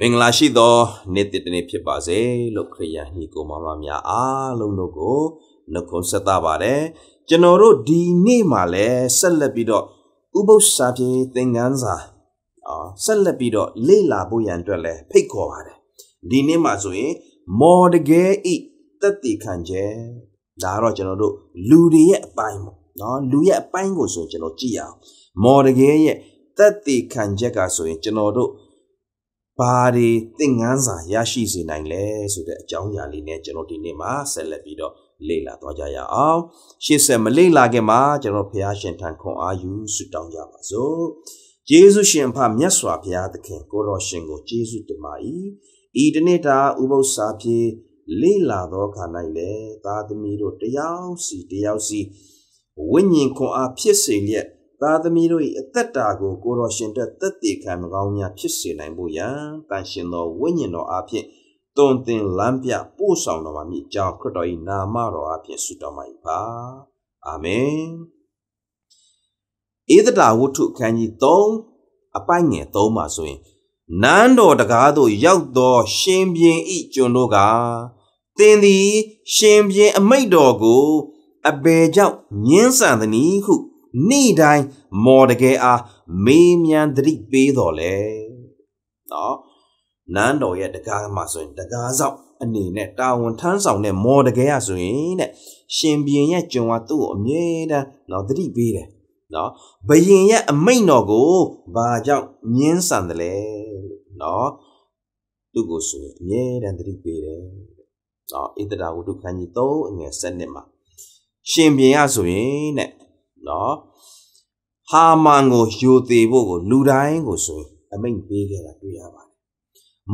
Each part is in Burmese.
မင်္ဂလာရှိသောနေ့တစ်နေ့ဖြစ်ပါစေလို့ခရိယန်ညီကိုမမများအားလုံးတို့ကိုနှုတ်ခွန်းဆက်သပါတယ်ကျွန်တော်တို့ဒီနေ့မှာလဲဆက်လက်ပြီးတော့ဥပုသ္စာပြေသင်ခန်းစာအော်ဆက်လက်ပြီးတော့လေ့လာဖို့ရန်အတွက်လဲဖိတ်ခေါ်ပါတယ်ဒီနေ့မှာဆိုရင်မော်တကယ်ဤတက်တီခံကျဲဒါကတော့ကျွန်တော်တို့လူတွေရဲ့အပိုင်းပေါ့နော်လူရဲ့အပိုင်းကိုဆိုရင်ကျွန်တော်ကြည့်ရအောင်မော်တကယ်ရဲ့တက်တီခံချက်ကဆိုရင်ကျွန်တော်တို့ဘာတွေသင်ငန်းစာရရှိစေနိုင်လဲဆိုတဲ့အကြောင်းအရာလေးနဲ့ကျွန်တော်ဒီနေ့မှာဆက်လက်ပြီးတော့လေ့လာသွားကြရအောင်ရှေ့ဆက်မလေ့လာခင်မှာကျွန်တော်ဖះရှင်ထံခွန်အားယူဆုတောင်းကြပါစို့ယေရှုရှင်ဖမြတ်စွာဘုရားသခင်ကိုတော်ရှင်ကိုယေရှုတင်ပါ၏ဤတနေ့တာဥပု္ပ္ပစာဖြင့်လေလာသောခါ၌လည်းသာသမီတို့တယောက်စီတယောက်စီဝိညာဉ်ခွန်အားဖြစ်စေလျက်သားသမီးတို့၏အသက်တာကိုကိုတော်ရှင်အတွက်သက်သေခံမကောင်းများဖြစ်စေနိုင်ဖို့ရန်တန်ရှင်သောဝိညာဉ်တော်အားဖြင့်တုံတင်လမ်းပြပို့ဆောင်တော်မှာမိကြောင်းခရစ်တော်၏နာမတော်အားဖြင့်ဆုတောင်းပါ၏ပါအာမင်ဧဒတာဝတ္ထုအခန်းကြီး3အပိုင်းငယ်3မှာဆိုရင်နန်းတော်တကားသို့ရောက်သော ရှင်ဘင်ဤကျွန်တို့ကသင်သည်ရှင်ဘင်အမိတ်တော်ကိုအဘယ်ကြောင့်ညှင်းဆန်သနည်းဟုနေ့တိုင်းမော်တကယ်အားမေးမြန်းသတိပေးတော်လဲနော်နန်းတော်ရဲ့တကားမှာဆိုရင်တကားဆောင်အနေနဲ့တာဝန်ထမ်းဆောင်တဲ့မော်တကယ်ရဆိုရင်တဲ့ရှင်ဘရင်ရဲ့ကြုံကသူ့ကိုအမြဲတမ်းနော်သတိပေးတယ်နော်ဘရင်ရဲ့အမိန့်တော်ကိုဘာကြောင့်ညှင်းဆန်တယ်လဲနော်သူ့ကိုဆိုရင်အမြဲတမ်းသတိပေးတယ်နော်ဣတရာဝတ္ထုခန်းကြီး3အငယ်7မှာရှင်ဘရင်ရဆိုရင်တဲ့နော်ဟာမန်ကိုယူသေးဖို့ကို လူတိုင်းကိုဆိုရင် အမိန့်ပေးခဲ့တာတွေ့ရပါတယ်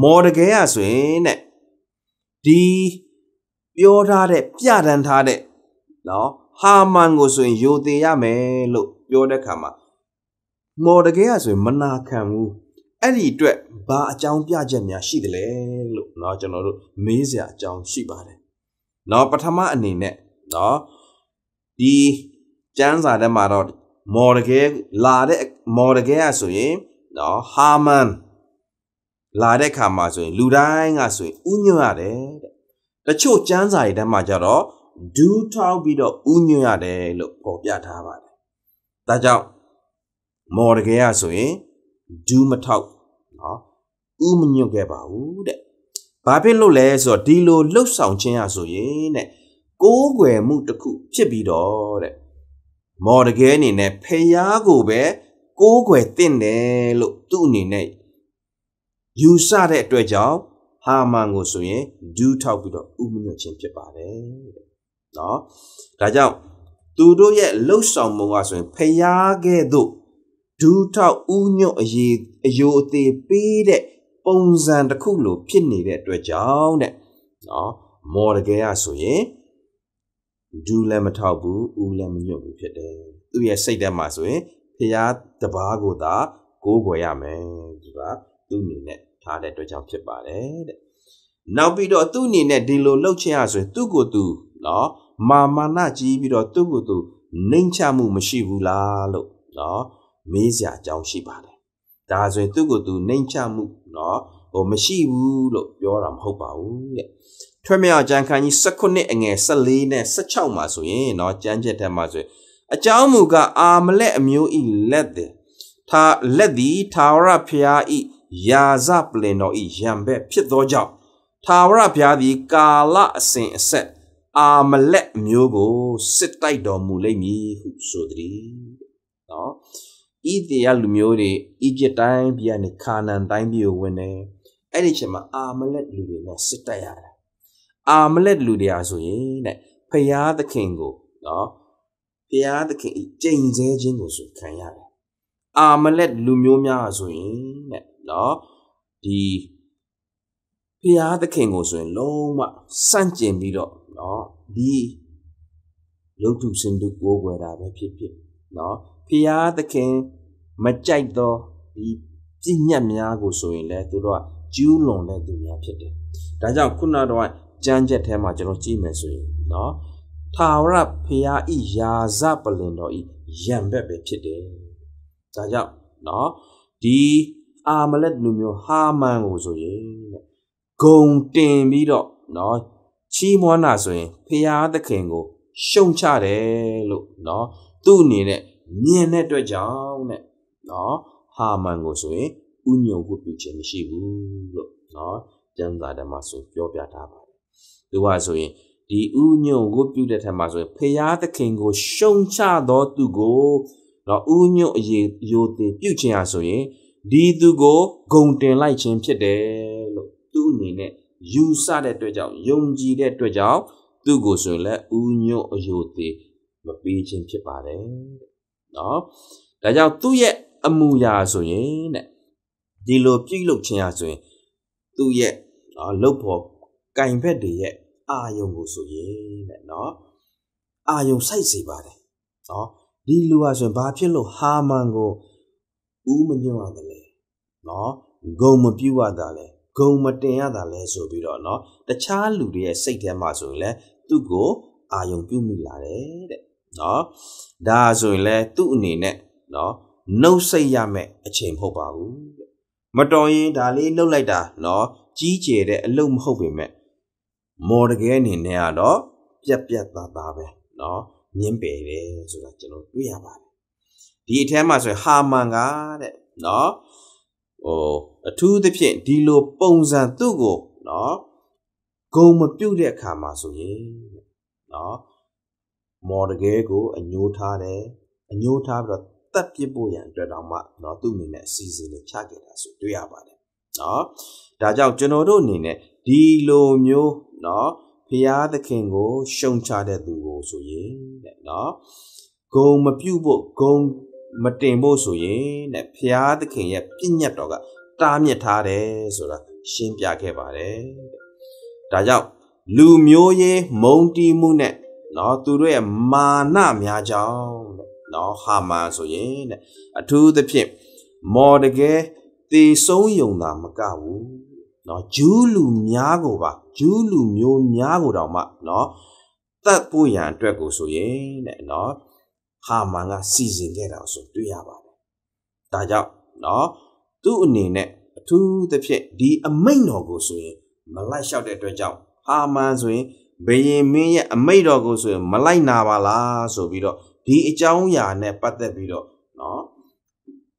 မော်ဒကဲကဆိုရင်တဲ့ဒီပြောထားတဲ့ပြတန်းထားတဲ့နော်ဟာမန်ကိုဆိုရင်ယူသေးရမယ်လို့ပြောတဲ့ခါမှာမော်ဒကဲကဆိုရင်မနာခံဘူးအဲ့ဒီအတွက်ဘာအကြောင်းပြချက်များရှိတယ်လဲလို့เนาะကျွန်တော်တို့မေးစရာအကြောင်းရှိပါတယ်เนาะပထမအနေနဲ့เนาะဒီကျမ်းစာထဲမှာတော့မော်ဒဂဲလာတဲ့မော်ဒဂဲကဆိုရင်နော်ဟာမန်လာတဲ့ခါမှာဆိုရင်လူတိုင်းကဆိုရင်ဥညွတ်ရတယ်တဲ့တချို့ကျမ်းစာတွေထဲမှာကျတော့ဒူးထောက်ပြီးတော့ဥညွတ်ရတယ်လို့ဖော်ပြထားပါတယ်ဒါကြောင့်မော်ဒဂဲကဆိုရင်ဒူးမထောက်နော်ဥမညွတ်ခဲ့ပါဘူးတဲ့ဘာဖြစ်လို့လဲဆိုတော့ဒီလိုလှုပ်ဆောင်ခြင်းရဆိုရင်တဲ့ကိုးကွယ်မှုတစ်ခုဖြစ်ပြီးတော့တဲ့မော်တကဲအနေနဲ့ဖယားကိုပဲကိုးကွယ်တင့်တယ်လို့သူ့အနေနဲ့ယူဆတဲ့အတွက်ကြောင့်ဟာမန်ကိုဆိုရင်ဒူးထောက်ပြီးတော့ဥမညွတ်ခြင်းဖြစ်ပါတယ်တဲ့။နော်။ဒါကြောင့်သူတို့ရဲ့လှုပ်ဆောင်မှုကဆိုရင်ဖယားကဲ့သို့ဒူးထောက်ဥညွတ်အရေးအယိုအသေးပေးတဲ့ပုံစံတစ်ခုလိုဖြစ်နေတဲ့အတွက်ကြောင့်တဲ့။နော်။မော်ဒဂဲကဆိုရင်ဒူးလည်းမထောက်ဘူးဦးလည်းမညွတ်ဘူးဖြစ်တယ်သူ့ရဲ့စိတ်ထဲမှာဆိုရင်ဖျားတပားကိုသာ ကိုးကွယ်ရမယ်သူကသူ့အနေနဲ့ထားတဲ့အတွက်ကြောင့်ဖြစ်ပါတယ်တဲ့နောက်ပြီးတော့သူ့အနေနဲ့ဒီလိုလှုပ်ချင်ရဆိုရင် သူ့ကိုယ်သူနော်မာမာနကြီးပြီးတော့သူ့ကိုယ်သူနှိမ်ချမှုမရှိဘူးလားလို့နော်မေးစရာအကြောင်းရှိပါတယ်ဒါဆိုရင် သူ့ကိုယ်သူ နှိမ်ချမှုနော်ဟိုမရှိဘူးလို့ပြောတာမဟုတ်ပါဘူးတဲ့ထွက်မြောက်ကြံခန်းကြီး19အငယ်14နဲ့16မှာဆိုရင်เนาะကြမ်းချက်ထက်မှာဆိုရင်အကြောင်းမူကအာမလက်အမျိုးဤလက်သည်သာလက်သည်သာဝရဖျားဤယာဇပလင်တော်ဤရံဘက်ဖြစ်သောကြောင့်သာဝရဖျားသည်ကာလအစဉ်အဆက်အာမလက်မျိုးကိုစစ်တိုက်တော်မူလိမ့်မည်ဟုဆိုသည်เนาะဤတရားလူမျိုးတွေအီဂျစ်တိုင်းပြည်ကနေခါနန်တိုင်းပြည်ကိုဝင်တယ်အဲ့ဒီချိန်မှာအာမလက်လူတွေနဲ့စစ်တိုက်ရတယ်အာမလက်လူတွေအားဆိုရင်တဲ့ဖရာသခင်ကိုနော်ဖရာသခင်ကြိမ်ဆဲခြင်းကိုဆိုခံရတယ်အာမလက်လူမျိုးများဆိုရင်တဲ့နော်ဒီဖရာသခင်ကိုဆိုရင် လုံးဝစန့်ကျင်ပြီးတော့နော်ဒီယုတ်တုစင်တုကိုဝယ်တာပဲဖြစ်ဖြစ်နော်ဖရာသခင်မကြိုက်တော့ဒီပြည့်ညက်များကိုဆိုရင်လည်းသူတို့ကကျူးလွန်တဲ့သူများဖြစ်တယ်ဒါကြောင့်ခုနတော့ကြမ်းချက်ထဲမှာကျွန်တော်ကြည့်မယ်ဆိုရင်เนาะထာဝရဖရာဤယာဇပလင်တော်ဤရံဘက်ပဲဖြစ်တယ်။ဒါကြောင့်เนาะဒီအာမလက်လူမျိုးဟာမန်ကိုဆိုရင်ဂုံတင်ပြီးတော့เนาะချီးမွမ်းတာဆိုရင်ဖရာသခင်ကိုရှုံချတယ်လို့เนาะသူ့အနေနဲ့မြင်တဲ့အတွက်ကြောင့်တဲ့เนาะဟာမန်ကိုဆိုရင်ဥညုံဖို့ပြုခြင်းမရှိဘူးလို့เนาะကျမ်းစာထဲမှာဆိုပြောပြထားပါသူကဆိုရင်ဒီဥညွန့်ကိုပြုတဲ့ထက်မှာဆိုရင်ဖျားသခင်ကို ရှုံချသောသူကိုနော်ဥညွန့်အရေယိုတင်ပြုခြင်းအားဆိုရင်ဒီသူကိုဂုံတင်လိုက်ခြင်းဖြစ်တယ်လို့သူအနေနဲ့ယူဆတဲ့အတွက်ကြောင့်ယုံကြည်တဲ့အတွက်ကြောင့်သူကိုဆိုရင်လည်းဥညွန့်အယိုတင်မပေးခြင်းဖြစ်ပါတယ်နော်ဒါကြောင့်သူ့ရဲ့အမှုရာဆိုရင်တဲ့ဒီလိုပြုလုပ်ခြင်းအားဆိုရင် သူ့ရဲ့နော်လှုပ်ဖို့ကင်ဘက်တွေရဲ့အာယုံကိုဆိုရင်တဲ့နော်အာယုံစိုက်စေပါတယ်နော်ဒီလူဟာဆိုရင်ဘာဖြစ်လို့ဟာမန်ကိုဦးမညွန့်ရတယ်လဲနော်ဂုံမပြူရတာလဲဂုံမတင်ရတာလဲဆိုပြီးတော့နော်တခြားလူတွေရဲ့စိတ်ထဲမှာဆိုရင်လဲသူ့ကိုအာယုံပြုမိလာတယ်တဲ့နော်ဒါဆိုရင်လဲသူ့အနေနဲ့နော်နှုတ်ဆက်ရမယ်အချိန်မဟုတ်ပါဘူးတဲ့မတော်ရင်ဒါလေးနှုတ်လိုက်တာနော်ကြီးကျယ်တဲ့အလုပ်မဟုတ်ပေမဲ့မော်ဒကဲအနေနဲ့ကတော့ပြက်ပြက်သားသားပဲเนาะမြင်းပယ်တယ်ဆိုတာကျွန်တော်တွေ့ရပါတယ်ဒီအထဲမှာဆိုဟာမန်ကတဲ့เนาะဟိုအထူးသဖြင့်ဒီလိုပုံစံသူ့ကိုเนาะဂုံမပြုတ်တဲ့အခါမှာဆိုရင်เนาะမော်ဒကဲကိုအညိုးထားတယ်အညိုးထားပြီးတော့တက်ပြစ်ဖို့ရန်အတွက်တောင်မှเนาะသူ့အနေနဲ့အစီအစဉ်တွေချခဲ့တာဆိုတွေ့ရပါတယ်เนาะဒါကြောင့်ကျွန်တော်တို့အနေနဲ့ဒီလိုမျိုးเนาะဖရာသခင်ကို ရှုံချတဲ့သူကိုဆိုရင်တဲ့เนาะဂုံမပြုတ်ဖို့ဂုံမတင်ဖို့ဆိုရင်တဲ့ဖရာသခင်ရဲ့ပြည့်ညတ်တော်ကတားမြစ်ထားတယ်ဆိုတာရှင်းပြခဲ့ပါတယ်တဲ့ဒါကြောင့်လူမျိုးရေးမုံတီးမှုနဲ့เนาะသူတို့ရဲ့မာနများကြောင့်တဲ့เนาะဟာမန်ဆိုရင်တဲ့အထူးသဖြင့်မော်တကယ်တေဆုံးယုံတာမကဘူးနော်ဂျူးလူများကိုပါဂျူးလူမျိုးများကိုတောင်မှနော်တတ်ဖို့ရန်အတွက်ကိုဆိုရင်တဲ့နော်ဟာမန်ကစီစဉ်ခဲ့တာဆိုတွေ့ရပါတယ်။ဒါကြောင့်နော်သူ့အနေနဲ့အထူးသဖြင့်ဒီအမိန့်တော်ကိုဆိုရင်မလိုက်လျှောက်တဲ့အတွက်ကြောင့်ဟာမန်ဆိုရင်ဘယင်မင်းရဲ့အမိန့်တော်ကိုဆိုရင် မလိုက်နာပါလားဆိုပြီးတော့ဒီအကြောင်းအရာနဲ့ပတ်သက်ပြီးတော့နော်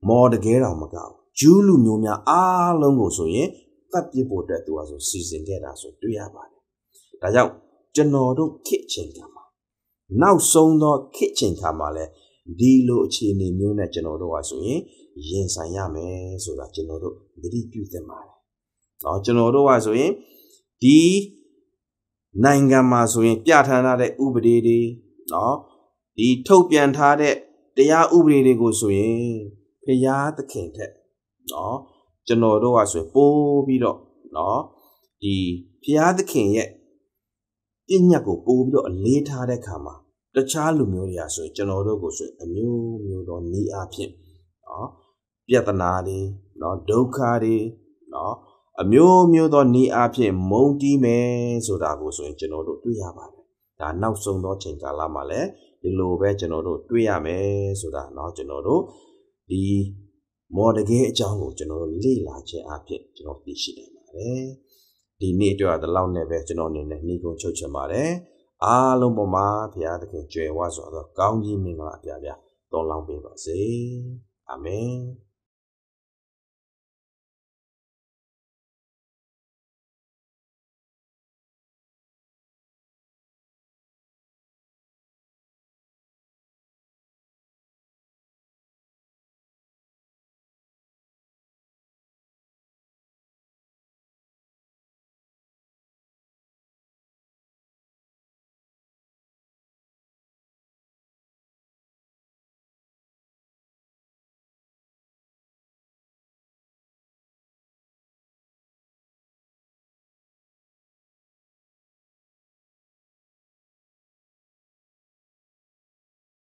မော်တကယ်တော်မကဘူးဂျူးလူမျိုးများအားလုံးကိုဆိုရင်တပ်ပစ်ဖို့အတွက်သူကဆိုစီစဉ်ခဲ့တာဆိုတွေ့ရပါတယ်။ဒါကြောင့်ကျွန်တော်တို့ခေတ်ချိန်ခါမှာနောက်ဆုံးသောခေတ်ချိန်ခါမှာလဲဒီလိုအခြေအနေမျိုးနဲ့ကျွန်တော်တို့ကဆိုရင်ရင်ဆိုင်ရမယ်ဆိုတာကျွန်တော်တို့သတိပြုသင့်ပါတယ်။နော်ကျွန်တော်တို့ကဆိုရင်ဒီနိုင်ငံမှာဆိုရင် ပြဋ္ဌာန်းထားတဲ့ဥပဒေတွေနော်ဒီထုတ်ပြန်ထားတဲ့တရားဥပဒေတွေကိုဆိုရင်ဖျားသခင်ထက်နော်ကျွန်တော်တို့ကဆိုပိုးပြီးတော့เนาะဒီဘုရားသခင်ရဲ့ပြညတ်ကိုပိုးပြီးတော့အလေးထားတဲ့ခါမှာတခြားလူမျိုးတွေကဆိုရင်ကျွန်တော်တို့ကိုဆိုရင်အမျိုးမျိုးသောနေအဖြစ်เนาะပြဿနာတွေเนาะဒုက္ခတွေเนาะအမျိုးမျိုးသောနေအဖြစ်မုံတီးမယ်ဆိုတာကိုဆိုရင်ကျွန်တော်တို့တွေ့ရပါတယ်ဒါနောက်ဆုံးသောချိန်ကာလမှာလည်းဒီလိုပဲကျွန်တော်တို့တွေ့ရမယ်ဆိုတာเนาะကျွန်တော်တို့ဒီမော်ဒဂဲအကြောင်းကိုကျွန်တော်တို့လေ့လာခြင်းအပြင်ကျွန်တော်သိရှိနိုင်ပါတယ်။ဒီနေ့တွေ့ရတဲ့လောက်နဲ့ပဲကျွန်တော်အနေနဲ့နှီးကုန်ချုပ်ချင်ပါတယ်။အားလုံးပေါ်မှာဘုရားသခင်ကြွယ်ဝစွာသောကောင်းကြီးမင်္ဂလာအပြားပြားတောင်းလောင်းပေးပါစေ။အာမင်။